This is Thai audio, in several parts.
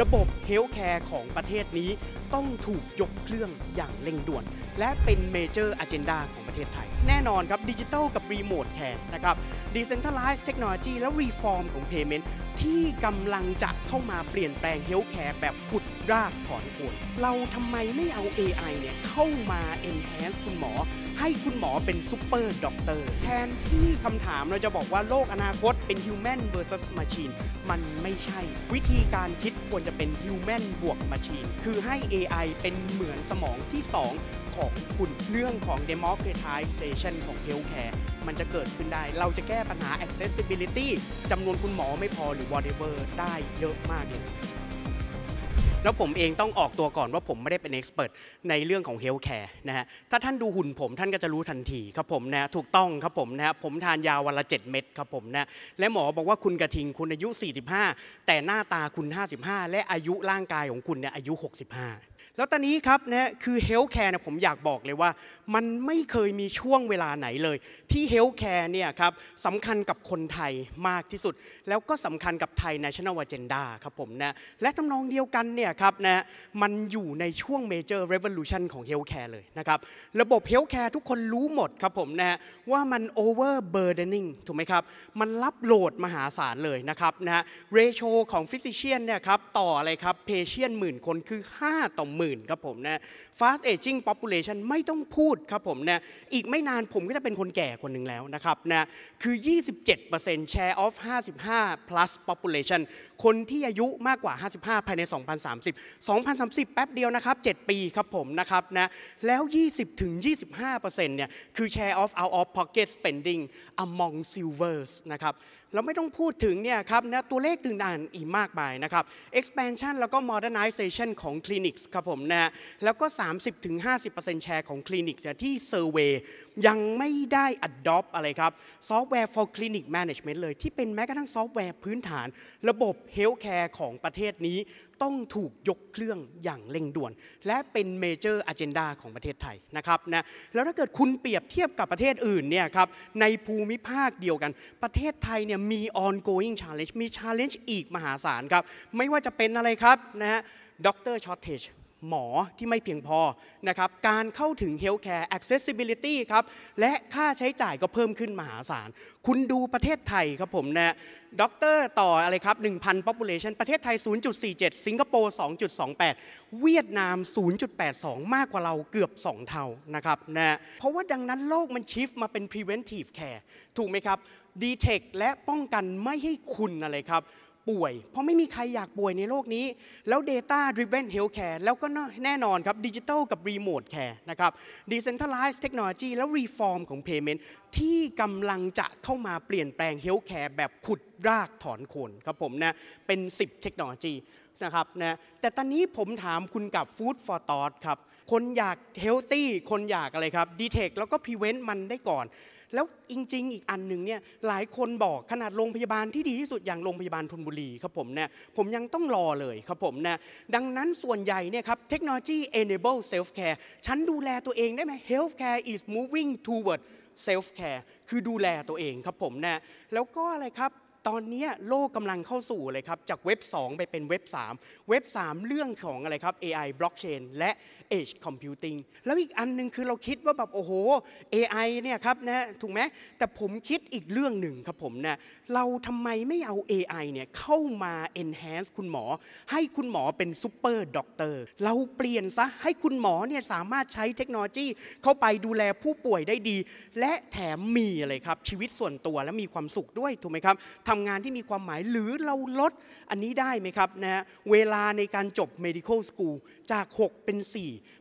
ระบบเฮลท์แคร์ของประเทศนี้ต้องถูกยกเครื่องอย่างเร่งด่วน และเป็นเมเจอร์อะเจนดาของประเทศไทย แน่นอนครับดิจิทัลกับ รีโมทแคร์นะครับดิเซนทัลไลซ์เทคโนโลยีและรีฟอร์มของเพย์เมนต์ ที่กำลังจะเข้ามาเปลี่ยนแปลงเฮลท์แคร์แบบขุดรากถอนโคนเราทำไมไม่เอา AI เนี่ยเข้ามา enhance คุณหมอให้คุณหมอเป็นซูเปอร์ด็อกเตอร์แทนที่คำถามเราจะบอกว่าโลกอนาคตเป็น human versus machine มันไม่ใช่ วิธีการคิดควรจะเป็น human บวก machine คือให้ AI เป็นเหมือนสมองที่ 2 ของคุณเรื่องของ democratization ของ healthcare มันจะเกิดขึ้นได้ เราจะแก้ปัญหา accessibility จำนวนคุณหมอไม่พอหรือ whatever ได้เยอะมากเลย แล้วผมเองต้องออกตัวก่อนว่าผมไม่ได้เป็นเอ็กซ์เพรสในเรื่องของเฮลท์แคร์นะฮะ ถ้าท่านดูหุ่นผมท่านก็จะรู้ทันทีครับผมนะถูกต้องครับผมนะผมทานยาวันละ 7 เม็ดครับผมนะ และหมอบอกว่าคุณกระทิงคุณอายุ45แต่หน้าตาคุณ 55 และอายุร่างกายของคุณเนี่ยอายุ 65แล้วตอนนี้ครับนะคือเฮลท์แคร์นยผมอยากบอกเลยว่ามันไม่เคยมีช่วงเวลาไหนเลย ที่เฮลท์แคร์เนี่ยครับสำคัญกับคนไทยมากที่สุดแล้วก็สำคัญกับไทยในชน o n a นเจนด d ครับผมนะและทานองเดียวกันเนี่ยครับนะมันอยู่ในช่วงเมเจอร์เรเวลูชันของเฮลท์แคร์เลยนะครับระบบเฮลท์แคร์ทุกคนรู้หมดครับผมนะว่ามันโอเวอร์เบอร์เดนิงถูกไหมครับมันรับโหลดมหาศาลเลยนะครับนะเรโชของฟิสิเชียนเนี่ยครับต่ออะไรครับเพเชียนหมื่นคนคือ5 ต่อหมื่นื่นครับผมนะ fast aging population ไม่ต้องพูดครับผมนะอีกไม่นานผมก็จะเป็นคนแก่คนหนึ่งแล้วนะครับนะคือ 27% share of 55 plus population คนที่อายุมากกว่า55ภายใน2030 2030แป๊บเดียวนะครับ7ปีครับผมนะครับนะแล้ว20-25%เนี่ยคือ share of out of pocket spending among silvers นะครับเราไม่ต้องพูดถึงเนี่ยครับนะตัวเลขตึงด่านอีกมากมายนะครับ expansion แล้วก็ modernization ของคลินิกส์ครับผมนะแล้วก็ 30-50%แชร์ของคลินิกส์ที่เซอร์เวยยังไม่ได้ adopt อะไรครับ ซอฟต์แวร์ for clinic management เลยที่เป็นแม้กระทั่งซอฟต์แวร์พื้นฐานระบบ healthcare ของประเทศนี้ต้องถูกยกเครื่องอย่างเร่งด่วน และเป็นเมเจอร์อะเจนดาของประเทศไทยนะครับนะแล้วถ้าเกิดคุณเปรียบเทียบกับประเทศอื่นเนี่ยครับในภูมิภาคเดียวกัน ประเทศไทยเนี่ยมี ongoing challenge มี challenge อีกมหาศาลครับไม่ว่าจะเป็นอะไรครับนะฮะด็อกเตอร์ช็อตเทจหมอที่ไม่เพียงพอนะครับการเข้าถึง healthcare accessibility ครับและค่าใช้จ่ายก็เพิ่มขึ้นมหาศาลคุณดูประเทศไทยครับผมนะด็อกเตอร์ต่ออะไรครับ1,000 population ประเทศไทย 0.47 สิงคโปร์2.28 เวียดนาม 0.82 มากกว่าเราเกือบ 2 เท่านะครับนะเพราะว่าดังนั้นโลกมันชิฟมาเป็น preventive care ถูกไหมครับ detect และป้องกันไม่ให้คุณอะไรครับป่วยเพราะไม่มีใครอยากป่วยในโลกนี้ แล้ว Data Driven Healthcare แล้วก็แน่นอนครับดิจิทัลกับ Remote Care นะครับ Decentralized Technology แล้ว Reform ของ Payment ที่กำลังจะเข้ามาเปลี่ยนแปลง Healthcare แบบขุดรากถอนโคนครับผมนะเป็น10เทคโนโลยีนะครับนะแต่ตอนนี้ผมถามคุณกับ Food for Thought ครับคนอยากเฮลตี้คนอยากอะไรครับดีเทคแล้วก็พรีเวนต์มันได้ก่อนแล้วจริงๆ อีกอันหนึ่งเนี่ย หลายคนบอกขนาดโรงพยาบาลที่ดีที่สุดอย่างโรงพยาบาลทนบุรีครับผมเนี่ย ผมยังต้องรอเลยครับผมนะดังนั้นส่วนใหญ่เนี่ยครับเทคโนโลยี enable self care ฉันดูแลตัวเองได้ไหม health care is moving toward self care คือดูแลตัวเองครับผมนะแล้วก็อะไรครับ ตอนนี้โลกกำลังเข้าสู่เลยครับ จากเว็บ 2 ไปเป็นเว็บ 3 เว็บ 3 เรื่องของอะไรครับ AI blockchain และ edge computing แล้วอีกอันนึงคือเราคิดว่าแบบโอ้โห AI เนี่ยครับนะถูกไหมแต่ผมคิดอีกเรื่องหนึ่งครับผมนะเราทำไมไม่เอา AI เนี่ยเข้ามา enhance คุณหมอให้คุณหมอเป็นซ u เปอร์ด็อกเตอร์เราเปลี่ยนซะให้คุณหมอเนี่ยสามารถใช้เทคโนโลยี เข้าไปดูแลผู้ป่วยได้ดี และแถมมีอะไรครับชีวิตส่วนตัวและมีความสุขด้วยถูกไหมครับทำงานที่มีความหมายหรือเราลดอันนี้ได้ไหมครับนะเวลาในการจบ medical school จาก 6 เป็น 4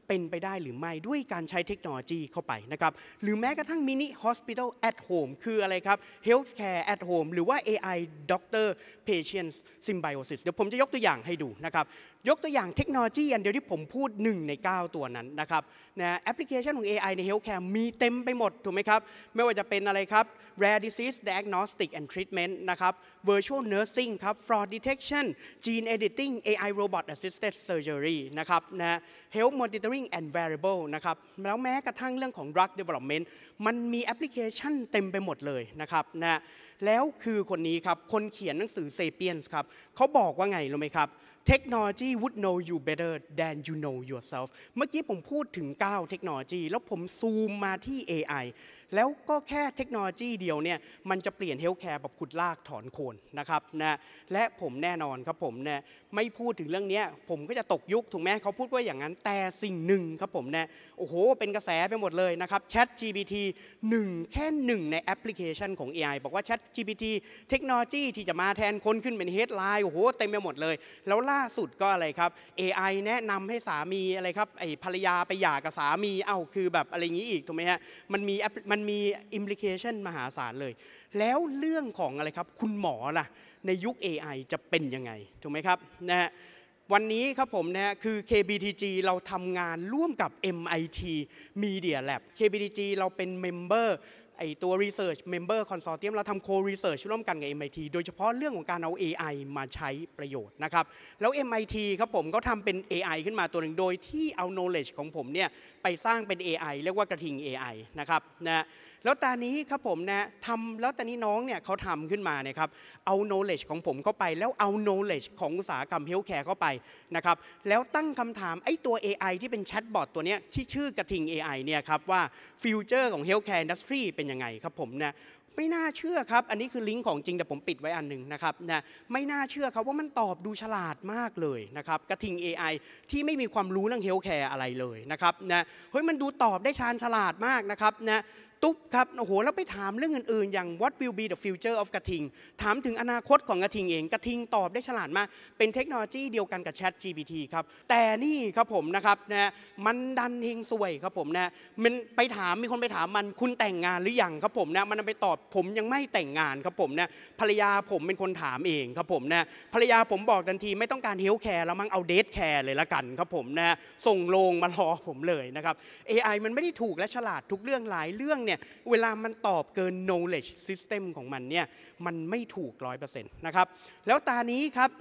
เป็นไปได้หรือไม่ด้วยการใช้เทคโนโลยีเข้าไปนะครับหรือแม้กระทั่งมินิฮอสพิทอลแอทโฮมคืออะไรครับเฮลท์แคร์แอดโฮมหรือว่า AI Doctor Patient Symbiosis เดี๋ยวผมจะยกตัวอย่างให้ดูนะครับยกตัวอย่างเทคโนโลยีอันเดียวที่ผมพูด1ใน 9 ตัวนั้นนะครับนะแอปพลิเคชันของ AI ในเฮลท์แคร์มีเต็มไปหมดถูกไหมครับไม่ว่าจะเป็นอะไรครับ Rare Disease Diagnostic and Treatment นะครับ Virtual Nursing ครับ Fraud Detection Gene Editing AI Robot Assisted Surgery นะครับนะ Health Monitoring Programming and Variable นะครับแล้วแม้กระทั่งเรื่องของ Drug Development มันมีแอปพลิเคชันเต็มไปหมดเลยนะครับนะแล้วคือคนนี้ครับ คนเขียนหนังสือ Sapiens ครับเขาบอกว่าไงรู้ไหมครับ Technology would know you better than you know yourself เมื่อกี้ผมพูดถึง9เทคโนโลยีแล้วผมซูมมาที่ AI แล้วก็แค่เทคโนโลยีเดียวเนี่ยมันจะเปลี่ยนเฮลท์แคร์แบบขุดลากถอนโคนนะครับนะและผมแน่นอนครับผมนะไม่พูดถึงเรื่องนี้ผมก็จะตกยุคถูกไหมเขาพูดว่าอย่างนั้นแต่สิ่งหนึ่งครับผมนะโอ้โห เป็นกระแสไปหมดเลยนะครับ Chat GPT 1 แค่หนึ่งในแอปพลิเคชันของ AI บอกว่า Chat GPT เทคโนโลยีที่จะมาแทนคนขึ้นเป็นเฮดไลน์โอ้โหเต็มไปหมดเลย แล้วล่าสุดก็อะไรครับ AI แนะนำให้สามีอะไรครับไอภรรยาไปหย่ากับสามีเอ้าคือแบบอะไรอย่างนี้อีกถูกไหมฮะมันมีแอปมันมีอิมพลิเคชันมหาศาลเลย แล้วเรื่องของอะไรครับ คุณหมอล่ะในยุค AI จะเป็นยังไงถูกไหมครับนะฮะวันนี้ครับผมนะคือ KBTG เราทำงานร่วมกับ MIT Media Lab KBTG เราเป็นเมมเบอร์ไอตัว Research Member Consortium เราทำ Co-Research ร่วมกันกับ MIT โดยเฉพาะเรื่องของการเอา AI มาใช้ประโยชน์นะครับแล้ว MIT ครับผมก็ทำเป็น AI ขึ้นมาตัวหนึ่งโดยที่เอา knowledge ของผมเนี่ยไปสร้างเป็น AI เรียกว่ากระทิง AI นะครับนะแล้วตอนนี้ครับผมนะทำแล้วตอนนี้น้องเนี่ยเขาทำขึ้นมาเนี่ยครับเอา knowledge ของผมเข้าไปแล้วเอา knowledge ของอุตสาหกรรม healthcare เข้าไปนะครับแล้วตั้งคำถามไอ้ตัว AI ที่เป็นแชทบอทตัวเนี้ยที่ชื่อกระทิง AI เนี่ยครับว่าฟิวเจอร์ของ healthcare industry เป็นนยังไงครับผมนะไม่น่าเชื่อครับ อันนี้คือลิงก์ของจริงแต่ผมปิดไว้อันหนึ่งนะครับนะไม่น่าเชื่อครับ ว่ามันตอบดูฉลาดมากเลยนะครับกระทิง AI ที่ไม่มีความรู้เรื่องเฮลท์แคร์อะไรเลย นะครับนะเฮ้ยมันดูตอบได้ชาญฉลาดมากนะครับนะตุ๊บครับโอ้โหแล้วไปถามเรื่องอื่นๆอย่าง what will be the future of กระทิงถามถึงอนาคตของกระทิงเองกระทิงตอบได้ฉลาดมากเป็นเทคโนโลยีเดียวกันกับ Chat GPT ครับแต่นี่ครับผมนะครับนะมันดันเฮงสวยครับผมนะมันไปถามมีคนไปถามมันคุณแต่งงานหรือยังครับผมนะมันไปตอบผมยังไม่แต่งงานครับผมนะภรรยาผมเป็นคนถามเองครับผมนะภรรยาผมบอกทันทีไม่ต้องการเฮลท์แคร์แล้วมั้งเอาเดทแคร์เลยละกันครับผมนะส่งโรงมารอผมเลยนะครับ AI มันไม่ได้ถูกและฉลาดทุกเรื่องหลายเรื่องเนี่ยเวลามันตอบเกิน knowledge system ของมันเนี่ย มันไม่ถูก100%นะครับ แล้วตานี้ครับ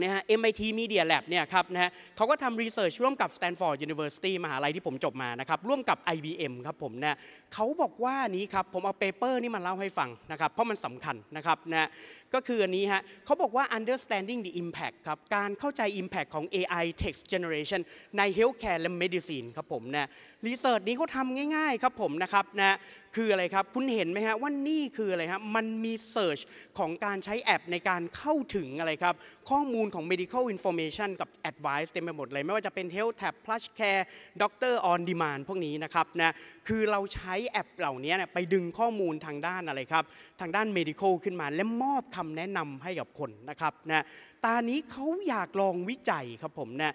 นะฮะ MIT Media Lab เนี่ยครับนะฮะเขาก็ทำรีเสิร์ชร่วมกับ Stanford University มหาลัยที่ผมจบมานะครับ ร่วมกับ IBM ครับผมนะเขาบอกว่านี้ครับ ผมเอาเปเปอร์นี่มาเล่าให้ฟังนะครับ เพราะมันสำคัญนะครับนะก็คืออันนี้ฮะเขาบอกว่า understanding the impact ครับการเข้าใจ impact ของ AI text generation ใน healthcare และ medicine ครับผมนะรีเสิร์ชนี้เขาทำง่ายๆครับผมนะครับนะคืออะไรครับคุณเห็นไหมฮะว่านี่คืออะไรฮะมันมี search ของการใช้แอปในการเข้าถึงอะไรครับข้อมูลของ medical information กับ advice เต็มไปหมดเลยไม่ว่าจะเป็น health tab plush care doctor on demand พวกนี้นะครับนะคือเราใช้แอปเหล่านี้ไปดึงข้อมูลทางด้านอะไรครับทางด้าน medical ขึ้นมา และมอบคำแนะนำให้กับคนนะครับนะตานี้เขาอยากลองวิจัยครับผมนะ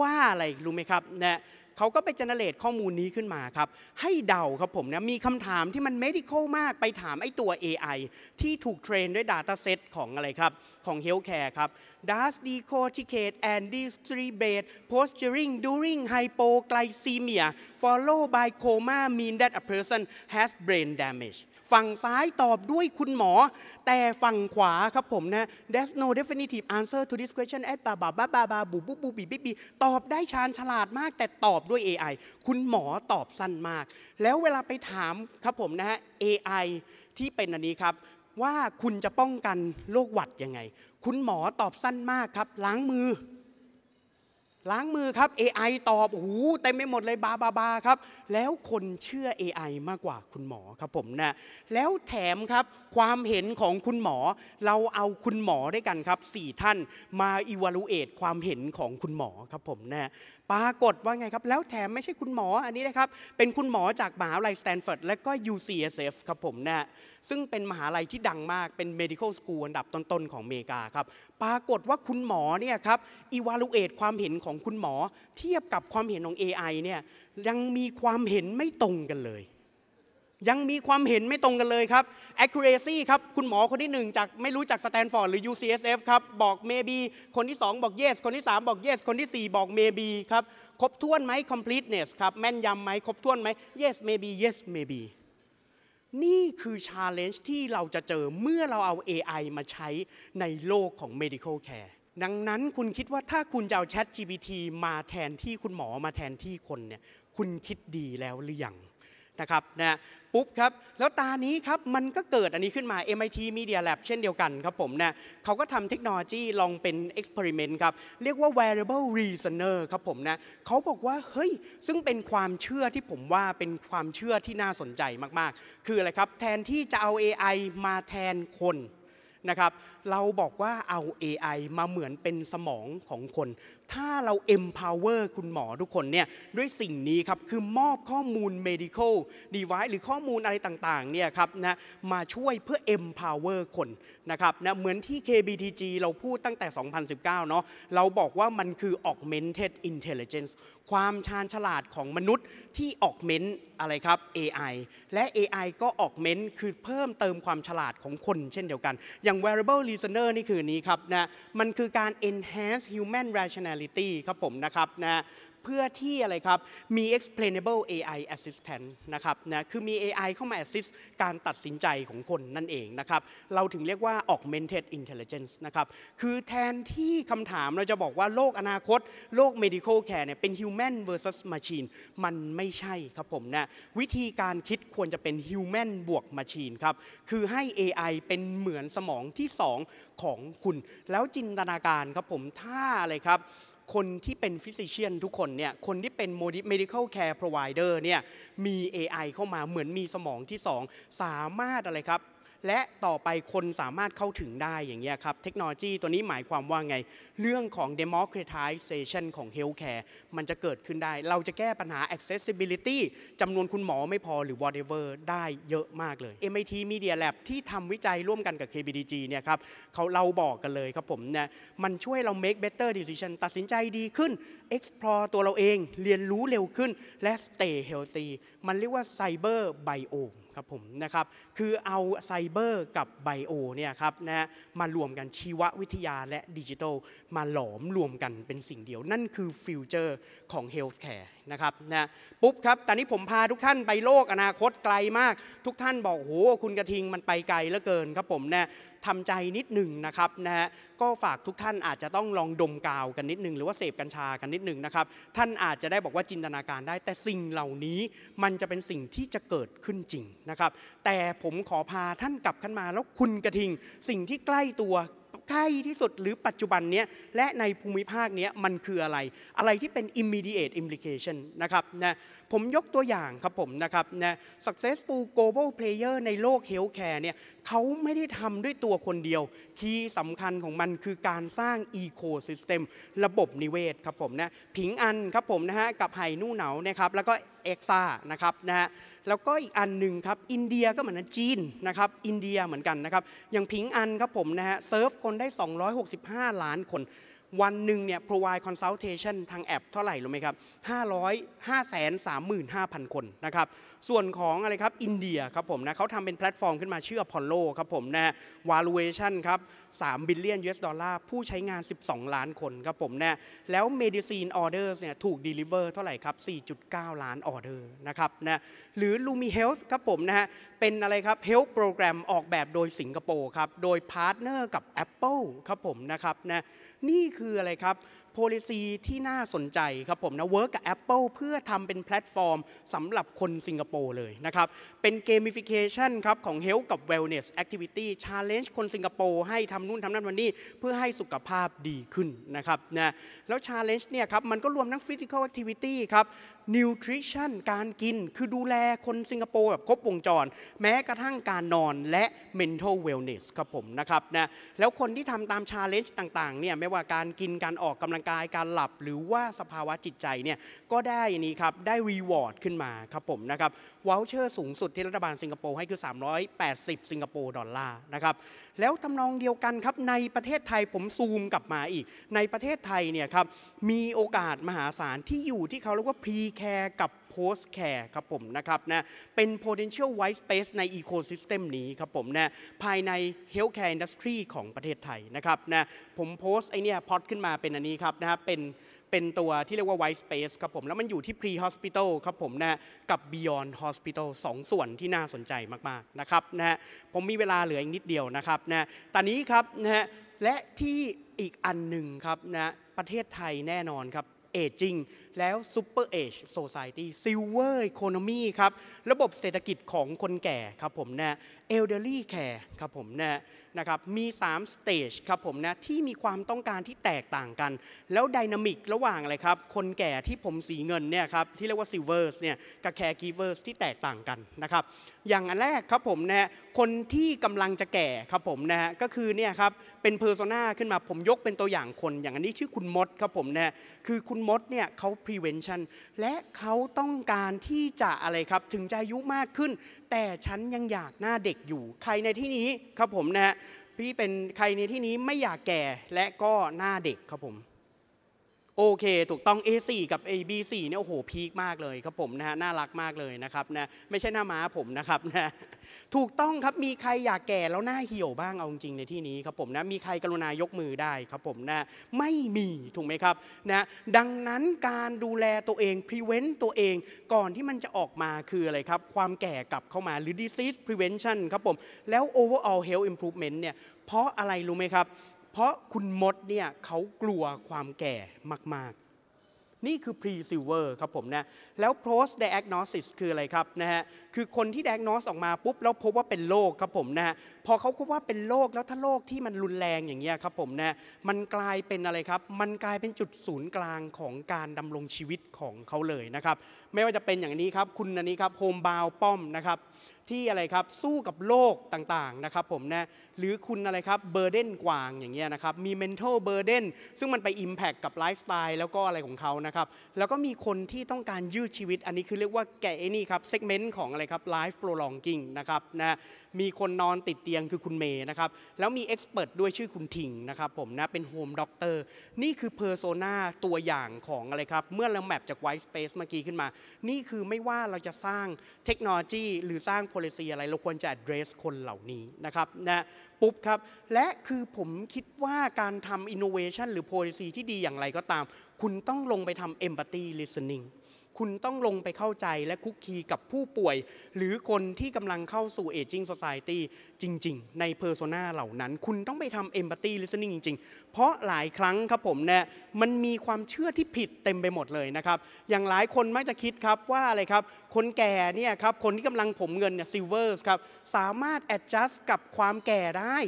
ว่าอะไรรู้ไหมครับนะขาก็ไปเจเนเรตข้อมูลนี้ขึ้นมาครับให้เดาครับผมนะมีคำถามที่มัน medical มากไปถามไอ้ตัว AI ที่ถูกเทรนด้วย Dataset ของอะไรครับของ Healthcare ครับ Does decorticate and distribute posturing during hypoglycemia follow by coma mean that a person has brain damage ฝั่งซ้ายตอบด้วยคุณหมอ แต่ฝั่งขวาครับผมนะ there's no definitive answer to this question at บาบาบาบาบาบูบูบูบีบีบีตอบได้ชาญฉลาดมาก แต่ตอบด้วย AI คุณหมอตอบสั้นมาก แล้วเวลาไปถามครับผมนะฮะ AI ที่เป็นอันนี้ครับ ว่าคุณจะป้องกันโรคหวัดยังไง คุณหมอตอบสั้นมากครับ ล้างมือล้างมือครับ AI ตอบโโอ้หเต็ไมไปหมดเลย บาบาบาครับ แล้วคนเชื่อ AI มากกว่าคุณหมอครับผมนะ แล้วแถมครับความเห็นของคุณหมอ เราเอาคุณหมอด้วยกันครับ 4 ท่านมาอิว l ล a เอความเห็นของคุณหมอครับผมนะปรากฏว่าไงครับ แล้วแถมไม่ใช่คุณหมออันนี้นะครับ เป็นคุณหมอจากมหาวิทยาลัยสแตนฟอร์ดและก็ UCSF ครับผมนะซึ่งเป็นมหาลัยที่ดังมากเป็น medical school อันดับต้น ๆ ของอเมริกาครับปรากฏว่าคุณหมอเนี่ยครับ evaluate ความเห็นของคุณหมอ เทียบกับความเห็นของ AI เนี่ย ยังมีความเห็นไม่ตรงกันเลยยังมีความเห็นไม่ตรงกันเลยครับ accuracy ครับคุณหมอคนที่1จากไม่รู้จากสแตนฟอร์ดหรือ UCSF ครับ บอก maybe คนที่ 2 บอก yes คนที่ 3 บอก yes คนที่ 4 บอก maybe ครับ ครบถ้วนไหม completeness ครับแม่นยำไหมครบถ้วนไหม yes maybe yes maybe นี่คือ challenge ที่เราจะเจอเมื่อเราเอา AI มาใช้ในโลกของ medical care ดังนั้นคุณคิดว่าถ้าคุณจะเอา Chat GPT มาแทนที่คุณหมอมาแทนที่คนเนี่ยคุณคิดดีแล้วหรือยังนะครับนะปุ๊บครับแล้วตานี้ครับมันก็เกิดอันนี้ขึ้นมา MIT Media Lab เช่นเดียวกันครับผมนะเขาก็ทำเทคโนโลยีลองเป็นอ e x p ร์เ m นต์ครับเรียกว่า variable reasoner ครับผมนะเขาบอกว่าเฮ้ยซึ่งเป็นความเชื่อที่ผมว่าเป็นความเชื่อที่น่าสนใจมากๆ คืออะไรครับแทนที่จะเอา AI มาแทนคนนะครับเราบอกว่าเอา AI มาเหมือนเป็นสมองของคนถ้าเรา empower คุณหมอทุกคนเนี่ยด้วยสิ่งนี้ครับคือมอบข้อมูล medical device หรือข้อมูลอะไรต่างๆเนี่ยครับนะมาช่วยเพื่อ empower คนนะครับนะเหมือนที่ KBTG เราพูดตั้งแต่ 2019 เนาะเราบอกว่ามันคือ augmented intelligence ความชาญฉลาดของมนุษย์ที่ augment อะไรครับ AI และ AI ก็ augment คือเพิ่มเติมความฉลาดของคน เช่นเดียวกัน อย่าง wearable listener นี่คือนี้ครับนะมันคือการ enhance human rationality functionality ครับผมนะครับนะเพื่อที่อะไรครับมี explainable AI assistant นะครับนะคือมี AI เข้ามา assist การตัดสินใจของคนนั่นเองนะครับเราถึงเรียกว่า augmented intelligence นะครับคือแทนที่คำถามเราจะบอกว่าโลกอนาคต โลก medical care เนี่ยเป็น human versus machine มันไม่ใช่ครับผมนะวิธีการคิดควรจะเป็น human บวก machine ครับคือให้ AI เป็นเหมือนสมองที่2ของคุณแล้วจินตนาการครับผมถ้าอะไรครับคนที่เป็นฟิสิเชียนทุกคนเนี่ย คนที่เป็นโม m ด d i c a l ค a r e p r o v i อ e r เนี่ย มี AI เข้ามาเหมือนมีสมองที่ 2 สามารถอะไรครับและต่อไปคนสามารถเข้าถึงได้อย่างเงี้ยครับเทคโนโลยีตัวนี้หมายความว่าไง เรื่องของ democratization ของ healthcare มันจะเกิดขึ้นได้ เราจะแก้ปัญหา accessibility จำนวนคุณหมอไม่พอหรือ whatever ได้เยอะมากเลย MIT Media Lab ที่ทำวิจัยร่วมกันกับ KBDG เนี่ยครับเขาเราบอกกันเลยครับผมนยมันช่วยเรา make better decision ตัดสินใจดีขึ้น explore ตัวเราเองเรียนรู้เร็วขึ้น และ stay healthy มันเรียกว่า cyber biome ครับผมนะครับคือเอาไซเบอร์กับไบโอเนี่ยครับนะฮะมารวมกันชีววิทยาและดิจิทัลมาหลอมรวมกันเป็นสิ่งเดียวนั่นคือฟิวเจอร์ของเฮลท์แคร์นะครับนะปุ๊บครับตอนนี้ผมพาทุกท่านไปโลกอนาคตไกลมาก ทุกท่านบอกโหคุณกระทิงมันไปไกลเหลือเกินครับผมนะทำใจนิดหนึ่งนะครับนะฮะก็ฝากทุกท่านอาจจะต้องลองดมกาวกันนิดหนึ่งหรือว่าเสพกัญชากันนิดหนึ่งนะครับ ท่านอาจจะได้บอกว่าจินตนาการได้ แต่สิ่งเหล่านี้มันจะเป็นสิ่งที่จะเกิดขึ้นจริงนะครับแต่ผมขอพาท่านกลับขึ้นมาแล้วคุณกระทิง สิ่งที่ใกล้ตัวใกล้ที่สุดหรือปัจจุบันเนี้ยและในภูมิภาคเนี้ยมันคืออะไรอะไรที่เป็น immediate implication นะครับนะผมยกตัวอย่างครับผมนะครับนะ successful global player ในโลก healthcare เนี่ยเขาไม่ได้ทำด้วยตัวคนเดียว คีย์สำคัญของมันคือการสร้าง ecosystem ระบบนิเวศครับผมนะผิงอันครับผมนะฮะกับไหนู่เหนานะครับแล้วก็เอ็กซ่านะครับนะฮะแล้วก็อีกอันหนึ่งครับอินเดียก็เหมือนจีนนะครับอินเดียเหมือนกันนะครับอย่างพิงอันครับผมนะฮะเซิร์ฟคนได้ 265 ล้านคน วันหนึ่งเนี่ย provide consultation ทางแอปเท่าไหร่รู้ไหมครับ 500 535,000 คนนะครับส่วนของอะไรครับอินเดียครับผมนะเขาทำเป็นแพลตฟอร์มขึ้นมาชื่อ Apollo ครับผมนะ valuation ครับ3บิลเลียนอสดอลลาร์ผู้ใช้งาน 12 ล้านคนครับผมนยแล้วเมดิซีนออเดอร์เนี่ยถูกดลิเวอร์เท่าไหร่ครับ4.9 ล้านออเดอร์นะครับนะหรือลูมิเฮลส์ครับผมนะฮะเป็นอะไรครับเฮลท์โปรแกรมออกแบบโดยสิงคโปร์ครับโดยพาร์ทเนอร์กับ Apple ครับผมนะครับนะนี่คืออะไรครับ p o l i c y ที่น่าสนใจครับผมนะเวิร์กกับ Apple เพื่อทำเป็นแพลตฟอร์มสำหรับคนสิงคโปร์เลยนะครับเป็นเกมฟิเคชันครับของ Health กับ Wellness Activity Challenge คนสิงคโปร์ให้ทำนู่นทำนั่นวันนี้เพื่อให้สุขภาพดีขึ้นนะครับนะแล้ว Challenge เนี่ยครับมันก็รวมทั้ง Physical Activity ครับนิวทริชั่นการกินคือดูแลคนสิงคโปร์ แบบครบวงจร แม้กระทั่งการนอนและ mental wellness ครับผมนะครับนะแล้วคนที่ทำตามชาเลนจ์ต่าง ๆ เนี่ย ไม่ว่าการกินการออกกำลังกายการหลับหรือว่าสภาวะจิตใจเนี่ยก็ได้นี่ครับ ได้รีวอร์ดขึ้นมาครับผมนะครับวอลเชอร์สูงสุดที่รัฐบาลสิงคโปร์ให้คือ 380 สิงคโปร์ดอลลาร์นะครับ แล้วทำนองเดียวกันครับในประเทศไทยผมซูมกลับมาอีก ในประเทศไทยเนี่ยครับมีโอกาสมหาศาลที่อยู่ที่เขาเรียกว่าพรีแคร์กับ post care ครับผมนะครับนะเป็น potential white space ใน ecosystem นี้ครับผมนะภายใน healthcare industry ของประเทศไทยนะครับนะผมโพสไอเนี้ยพอดขึ้นมาเป็นอันนี้ครับนะเป็นเป็นตัวที่เรียกว่า white space ครับผมแล้วมันอยู่ที่ pre hospital ครับผมนะกับ beyond hospital อสส่วนที่น่าสนใจมากๆนะครับนะผมมีเวลาเหลืออีกนิดเดียวนะครับนะตอนนี้ครับนะและที่อีกอันหนึ่งครับนะประเทศไทยแน่นอนครับเอจจิ้งแล้วซูเปอร์เอจโซซายตี้ซิลเวอร์อีโคโนมีครับระบบเศรษฐกิจของคนแก่ครับผมนะเอลเดอรี่แคร์ครับผมนะนะครับมี 3 stage ครับผมนะที่มีความต้องการที่แตกต่างกัน แล้วดินามิกระหว่างอะไรครับคนแก่ที่ผมสีเงินเนี่ยครับที่เรียกว่า silvers เนี่ยกับแร์กีเวอร์สที่แตกต่างกันนะครับอย่างอันแรกครับผมนะคนที่กำลังจะแก่ครับผมนะก็คือเนี่ยครับเป็นเพอร์ซซนาขึ้นมาผมยกเป็นตัวอย่างคน อย่างอันนี้ชื่อคุณมดครับผมนะคือคุณมดเนี่ยเขา prevention และเขาต้องการที่จะอะไรครับถึงจะอายุมากขึ้นแต่ฉันยังอยากหน้าเด็กอยู่ ใครในที่นี้ครับผมนะฮะ พี่เป็นใครในที่นี้ไม่อยากแก่และก็หน้าเด็กครับผมโอเคถูกต้อง A4 กับ AB4 เนี่ยโอ้โห พีคมากเลยครับผมนะฮะน่ารักมากเลยนะครับนะไม่ใช่หน้าม้าผมนะครับนะถูกต้องครับมีใครอยากแก่แล้วหน้าเหี่ยวบ้างเอาจริงในที่นี้ครับผมนะมีใครกรุณายกมือได้ครับผมนะไม่มีถูกไหมครับนะดังนั้นการดูแลตัวเอง prevent ตัวเองก่อนที่มันจะออกมาคืออะไรครับ ความแก่กลับเข้ามาหรือ disease prevention ครับผมแล้ว overall health improvement เนี่ยเพราะอะไรรู้ไหมครับเพราะคุณมดเนี่ยเขากลัวความแก่มากๆ นี่คือ pre-silver ครับผมนะแล้ว post diagnosis คืออะไรครับนะฮะ คือคนที่ diagnose ออกมาปุ๊บ แล้วพบว่าเป็นโรคครับผมนะฮะพอเขาพบว่าเป็นโรคแล้วถ้าโรคที่มันรุนแรงอย่างเงี้ยครับ ผมนะมันกลายเป็นอะไรครับ มันกลายเป็นจุดศูนย์กลางของการดำรงชีวิตของเขาเลยนะครับ ไม่ว่าจะเป็นอย่างนี้ครับ คุณอันนี้ครับโฮมบาวป้อมนะครับที่อะไรครับสู้กับโลกต่างๆนะครับผมนะหรือคุณอะไรครับเบอร์เดนกวางอย่างเงี้ยนะครับมี mental burden ซึ่งมันไป impact กับไลฟ์สไตล์แล้วก็อะไรของเขานะครับแล้วก็มีคนที่ต้องการยืดชีวิต อันนี้คือเรียกว่าแก่นี่ครับเซกเมนต์ของอะไรครับไลฟ์ prolonging นะครับนะมีคนนอนติดเตียงคือคุณเมย์นะครับแล้วมีเอ็กซ์เพรสด้วยชื่อคุณทิงนะครับ ผมนะเป็นโฮมด็อกเตอร์นี่คือเพอร์โซนาตัวอย่างของอะไรครับ เมื่อเราแมปจากไวท์สเปซเมื่อกี้ขึ้นมา นี่คือไม่ว่าเราจะสร้างเทคโนโลยี หรือสร้างโพลิ c ีอะไรเราควรจะ address คนเหล่านี้นะครับนะปุ๊บครับและคือผมคิดว่าการทำอินโนเวชันหรือโพลิซีที่ดีอย่างไรก็ตาม คุณต้องลงไปทำเ e m p a ตี้ l i s t e n นิงคุณต้องลงไปเข้าใจและคุกคีกับผู้ป่วย หรือคนที่กำลังเข้าสู่เอจิงโซซายตี้จริง ๆ ในเพอร์โซนาเหล่านั้น คุณต้องไปทำ e m p ต t h y ี i s t e นิ n งจริงๆเพราะหลายครั้งครับผมเนี่ยมันมีความเชื่อที่ผิดเต็มไปหมดเลยนะครับอย่างหลายคนมักจะคิดครับว่าอะไรครับ คนแก่เนี่ยครับคนที่กำลังผมเงินเนี่ยซลเวอร์สครับสามารถแอดจัสกับความแก่ได้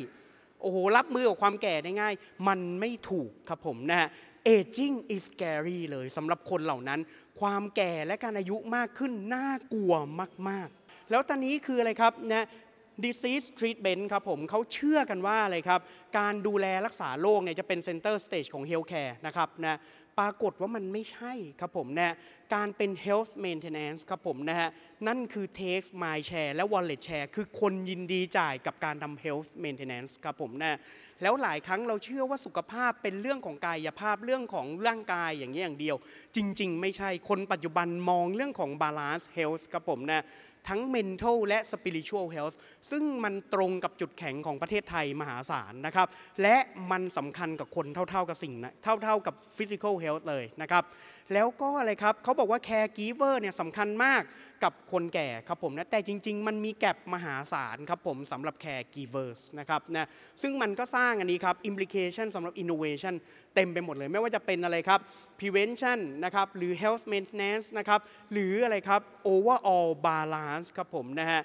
โอ้โหรับมือกับความแก่ได้ง่าย มันไม่ถูกครับผมนะฮะ aging is scary เลยสำหรับคนเหล่านั้น ความแก่และการอายุมากขึ้น น่ากลัวมากๆ แล้วตอนนี้คืออะไรครับนะ disease treatment ครับผมเขาเชื่อกันว่าอะไรครับ การดูแลรักษาโรคเนี่ยจะเป็น center stage ของ healthcare นะครับนะปรากฏว่ามันไม่ใช่ครับผมนะการเป็น health maintenance ครับผมนะฮะนั่นคือ takes my share และ wallet share คือคนยินดีจ่ายกับการทำ health maintenance ครับผมนะแล้วหลายครั้งเราเชื่อว่าสุขภาพเป็นเรื่องของกายภาพเรื่องของร่างกายอย่างนี้อย่างเดียว จริง ๆ ไม่ใช่คนปัจจุบันมองเรื่องของ balance health ครับผมนะทั้ง mental และ spiritual health ซึ่งมันตรงกับจุดแข็งของประเทศไทยมหาศาลนะครับ และมันสำคัญกับคนเท่าๆกับสิ่งนเท่าๆกับ physical health เลยนะครับแล้วก็อะไรครับ เขาบอกว่าแคร์กีเวอร์เนี่ยสำคัญมากกับคนแก่ครับผมนะ แต่จริงๆ มันมีแกลบมหาศาลครับผมสำหรับแคร์กีเวอร์สนะครับนะ ซึ่งมันก็สร้างอันนี้ครับอิมพลิเคชันสำหรับอินโนเวชันเต็มไปหมดเลย ไม่ว่าจะเป็นอะไรครับ prevention นะครับหรือ health maintenance นะครับ หรืออะไรครับ overall balance ครับผมนะฮะ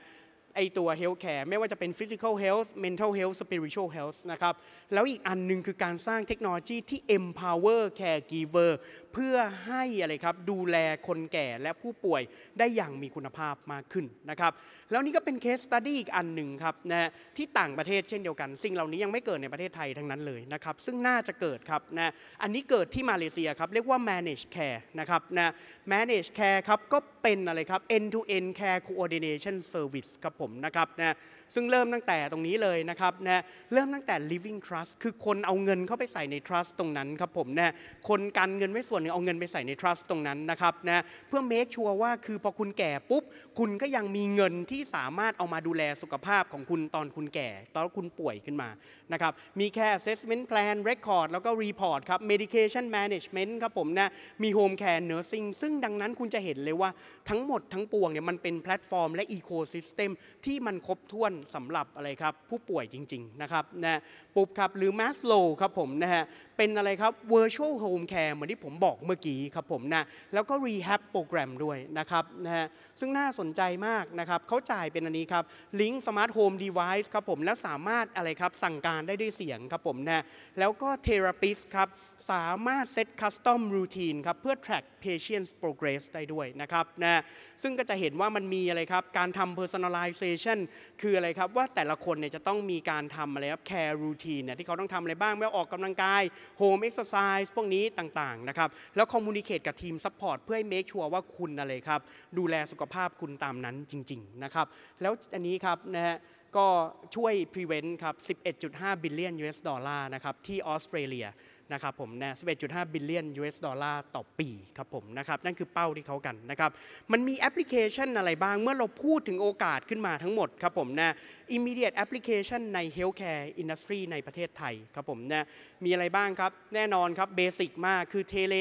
ไอตัว health care ไม่ว่าจะเป็น physical health mental health spiritual health นะครับ แล้วอีกอันนึงคือการสร้างเทคโนโลยีที่ empower caregiver เพื่อให้อะไรครับดูแลคนแก่และผู้ป่วยได้อย่างมีคุณภาพมากขึ้นนะครับแล้วนี่ก็เป็นเคสสตัดดี้อีกอันหนึ่งครับนะที่ต่างประเทศเช่นเดียวกันสิ่งเหล่านี้ยังไม่เกิดในประเทศไทยทั้งนั้นเลยนะครับซึ่งน่าจะเกิดครับนะอันนี้เกิดที่มาเลเซียครับเรียกว่า manage care นะครับนะ manage care ครับก็เป็นอะไรครับ end to end care coordination service ครับผมนะครับนะซึ่งเริ่มตั้งแต่ตรงนี้เลยนะครับนะเริ่มตั้งแต่ living trust คือคนเอาเงินเข้าไปใส่ใน trust ตรงนั้นครับผมนะคนกันเงินไว้ส่วนหนึ่งเอาเงินไปใส่ในทรัสต์ตรงนั้นนะครับนะเพื่อ make ชัวร์ว่าคือพอคุณแก่ปุ๊บคุณก็ยังมีเงินที่สามารถเอามาดูแลสุขภาพของคุณตอนคุณแก่ ตอนคุณป่วยขึ้นมานะครับมีแค่ assessment plan record แล้วก็ report ครับ medication management ครับผมนะมี home care nursing ซึ่งดังนั้นคุณจะเห็นเลยว่าทั้งหมดทั้งปวงเนี่ยมันเป็นแพลตฟอร์มและ ecosystem ที่มันครบถ้วนสำหรับอะไรครับ ผู้ป่วยจริงๆนะครับนะปุ๊บครับหรือ Maslow ครับผมนะฮะเป็นอะไรครับ virtual home care เหมือนที่ผมบอกเมื่อกี้ครับผมนะ แล้วก็ rehab โปรแกรมด้วยนะครับนะฮะ ซึ่งน่าสนใจมากนะครับเขาจ่ายเป็นอันนี้ครับ link smart home device ครับผม และสามารถอะไรครับสั่งการได้ด้วยเสียงครับผมนะ แล้วก็ therapist ครับสามารถเซตคัสตอมรูทีนครับเพื่อ track patient progress ได้ด้วยนะครับนะซึ่งก็จะเห็นว่ามันมีอะไรครับการทำ personalization คืออะไรครับว่าแต่ละคนเนี่ยจะต้องมีการทำอะไรครับ care routine เนี่ยที่เขาต้องทำอะไรบ้างไม่ออกกำลังกาย home exercise พวกนี้ต่างๆนะครับแล้ว communicate กับทีม support เพื่อให้ make sure ว่าคุณอะไรครับดูแลสุขภาพคุณตามนั้นจริงๆนะครับแล้วอันนี้ครับนะฮะก็ช่วย prevent ครับ11.5บิลเลียน US ดอลลาร์นะครับที่ออสเตรเลียนะครับผมนะ11.5 บิลเลียน US ดอลลาร์ต่อปีครับผมนะครับนั่นคือเป้าที่เขากันนะครับ มันมีแอปพลิเคชันอะไรบ้างเมื่อเราพูดถึงโอกาสขึ้นมาทั้งหมดครับผมนะ immediate application ใน healthcare industry ในประเทศไทยครับผมนะมีอะไรบ้างครับแน่นอนครับเบสิกมากคือเทเล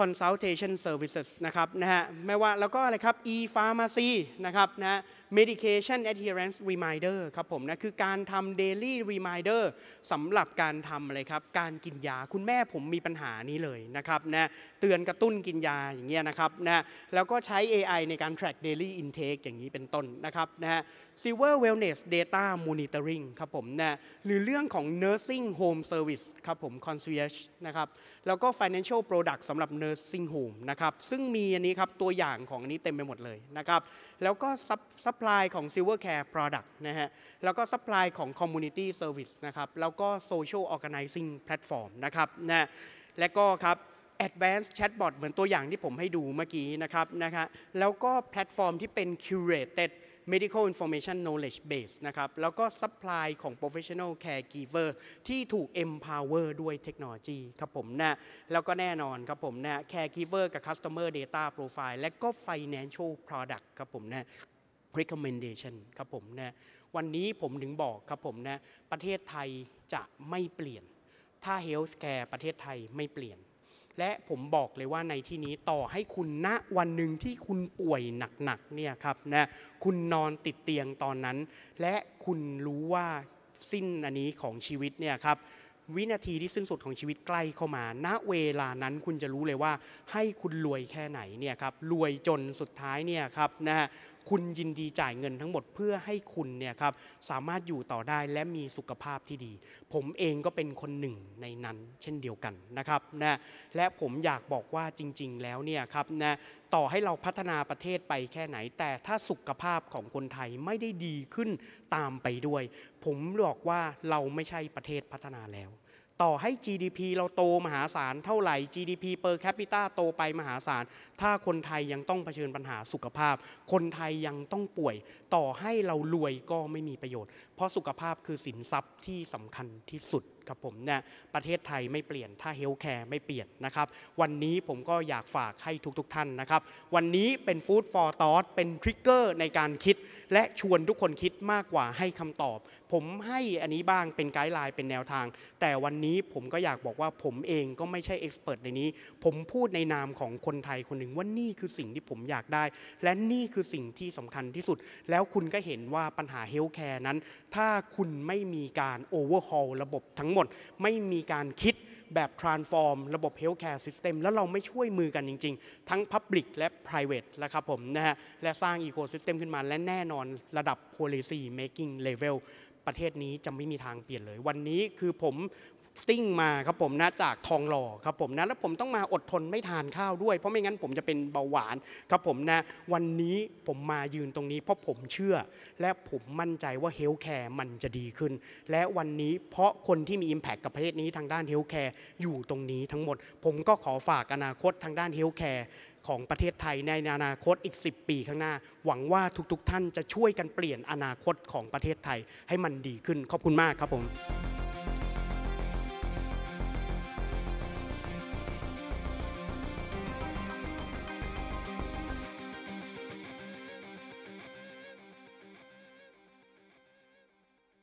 consultation services นะครับนะฮะไม่ว่าแล้วก็อะไรครับ e pharmacy นะครับนะ medication adherence reminder ครับผมนะ คือการทำ daily reminder สำหรับการทำอะไรครับ การกินยาคุณแม่ผมมีปัญหานี้เลยนะครับนะตือนกระตุ้นกินยาอย่างเงี้ยนะครับนะแล้วก็ใช้ AI ในการ track daily intake อย่างนี้เป็นต้นนะครับนะฮะ Silver Wellness Data Monitoring ครับผมนะหรือเรื่องของ Nursing Home Service ครับผม Concierge นะครับ แล้วก็ Financial Product สำหรับ Nursing Home นะครับซึ่งมีอันนี้ครับตัวอย่างของอันนี้เต็มไปหมดเลยนะครับ แล้วก็ Supply ของ Silver Care Product นะฮะแล้วก็ Supply ของ Community Service นะครับแล้วก็ Social Organizing Platform นะครับนะและก็ครับ Advanced Chatbot เหมือนตัวอย่างที่ผมให้ดูเมื่อกี้นะครับนะฮะแล้วก็แพลตฟอร์มที่เป็น curated medical information knowledge base นะครับ แล้วก็ supply ของ professional caregiver ที่ถูก empower ด้วยเทคโนโลยีครับผมนะแล้วก็แน่นอนครับผมนะ caregiver กับ customer data profile และก็ financial product ครับผมนะ recommendation ครับผมนะวันนี้ผมถึงบอกครับผมนะประเทศไทยจะไม่เปลี่ยน ถ้า healthcare ประเทศไทยไม่เปลี่ยนและผมบอกเลยว่าในที่นี้ต่อให้คุณณวันหนึ่งที่คุณป่วยหนักๆเนี่ยครับนะคุณนอนติดเตียงตอนนั้น และคุณรู้ว่าสิ้นอันนี้ของชีวิตเนี่ยครับ วินาทีที่สิ้นสุดของชีวิตใกล้เข้ามา ณเวลานั้น คุณจะรู้เลยว่า ให้คุณรวยแค่ไหนเนี่ยครับรวยจนสุดท้ายเนี่ยครับนะคุณยินดีจ่ายเงินทั้งหมดเพื่อให้คุณเนี่ยครับสามารถอยู่ต่อได้และมีสุขภาพที่ดี ผมเองก็เป็นคนหนึ่งในนั้น เช่นเดียวกันนะครับนะและผมอยากบอกว่าจริง ๆ แล้วเนี่ยครับนะต่อให้เราพัฒนาประเทศไปแค่ไหน แต่ถ้าสุขภาพของคนไทยไม่ได้ดีขึ้นตามไปด้วย ผมบอกว่าเราไม่ใช่ประเทศพัฒนาแล้วต่อให้ GDP เราโตมหาศาลเท่าไหร่ GDP per capita โตไปมหาศาล ถ้าคนไทยยังต้องเผชิญปัญหาสุขภาพ คนไทยยังต้องป่วยต่อให้เรารวยก็ไม่มีประโยชน์ เพราะสุขภาพคือสินทรัพย์ที่สำคัญที่สุดครับผมเนี่ยประเทศไทยไม่เปลี่ยนถ้าเฮลท์แคร์ไม่เปลี่ยนนะครับ วันนี้ผมก็อยากฝากให้ทุกๆทท่านนะครับ วันนี้เป็นฟู้ดฟอร์ทอสเป็นทริกเกอร์ในการคิด และชวนทุกคนคิดมากกว่าให้คำตอบ ผมให้อันนี้บ้างเป็นไกด์ไลน์เป็นแนวทาง แต่วันนี้ผมก็อยากบอกว่าผมเองก็ไม่ใช่เอ็กซ์เพรสในนี้ ผมพูดในนามของคนไทยคนหนึ่งว่านี่คือสิ่งที่ผมอยากได้ และนี่คือสิ่งที่สำคัญที่สุด แล้วคุณก็เห็นว่าปัญหาเฮลท์แคร์นั้น ถ้าคุณไม่มีการโอเวอร์ฮอลระบบทั้งหมด ไม่มีการคิดแบบทรานส์ฟอร์มระบบเฮลท์แคร์ซิสเต็มแล้วเราไม่ช่วยมือกันจริง ๆ ทั้ง public และ private นะครับผมนะฮะและสร้างอีโคซิสเต็มขึ้นมา และแน่นอนระดับ policy making level ประเทศนี้จะไม่มีทางเปลี่ยนเลยวันนี้คือผมซิ่งมาครับผมนะจากทองหล่อครับผมนะ แล้วผมต้องมาอดทนไม่ทานข้าวด้วย เพราะไม่งั้นผมจะเป็นเบาหวานครับผมนะ วันนี้ผมมายืนตรงนี้เพราะผมเชื่อ และผมมั่นใจว่าเฮลท์แคร์มันจะดีขึ้นและวันนี้เพราะคนที่มีอิมแพคกับประเทศนี้ทางด้านเฮลท์แคร์อยู่ตรงนี้ทั้งหมด ผมก็ขอฝากอนาคตทางด้านเฮลท์แคร์ของประเทศไทยในอนาคตอีก10ปีข้างหน้า หวังว่าทุกๆทท่านจะช่วยกันเปลี่ยนอนาคตของประเทศไทยให้มันดีขึ้นขอบคุณมากครับผม